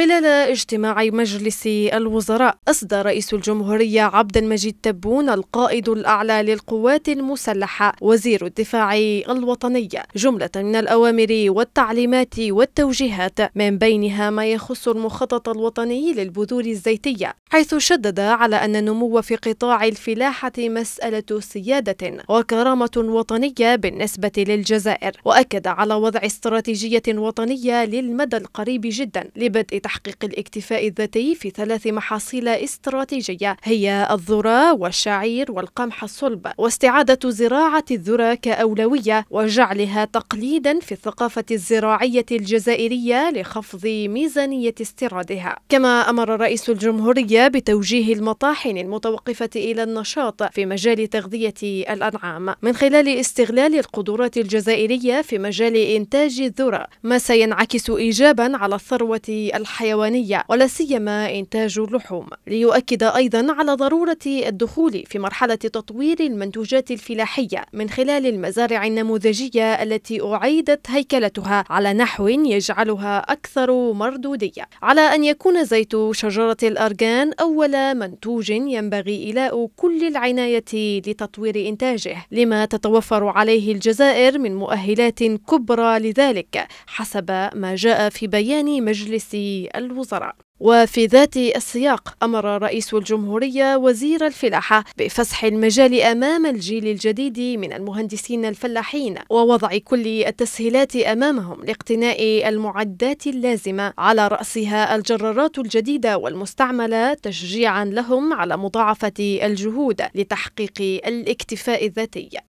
خلال اجتماع مجلس الوزراء أصدر رئيس الجمهورية عبد المجيد تبون القائد الأعلى للقوات المسلحة وزير الدفاع الوطني جملة من الأوامر والتعليمات والتوجيهات من بينها ما يخص المخطط الوطني للبذور الزيتية حيث شدد على أن النمو في قطاع الفلاحة مسألة سيادة وكرامة وطنية بالنسبة للجزائر وأكد على وضع استراتيجية وطنية للمدى القريب جدا لبدء تحقيق الاكتفاء الذاتي في ثلاث محاصيل استراتيجية هي الذرة والشعير والقمح الصلب واستعادة زراعة الذرة كأولوية وجعلها تقليدا في الثقافة الزراعية الجزائرية لخفض ميزانية استيرادها كما أمر رئيس الجمهورية بتوجيه المطاحن المتوقفة إلى النشاط في مجال تغذية الأنعام من خلال استغلال القدرات الجزائرية في مجال إنتاج الذرة ما سينعكس إيجابا على الثروة الحقيقية الحيوانية ولا سيما إنتاج اللحوم ليؤكد أيضا على ضرورة الدخول في مرحلة تطوير المنتوجات الفلاحية من خلال المزارع النموذجية التي أعيدت هيكلتها على نحو يجعلها أكثر مردودية على أن يكون زيت شجرة الأرجان أول منتوج ينبغي إلاء كل العناية لتطوير إنتاجه لما تتوفر عليه الجزائر من مؤهلات كبرى لذلك حسب ما جاء في بيان مجلس الوزراء وفي ذات السياق أمر رئيس الجمهورية وزير الفلاحة بفسح المجال أمام الجيل الجديد من المهندسين الفلاحين ووضع كل التسهيلات أمامهم لاقتناء المعدات اللازمة على رأسها الجرارات الجديدة والمستعملة تشجيعا لهم على مضاعفة الجهود لتحقيق الاكتفاء الذاتي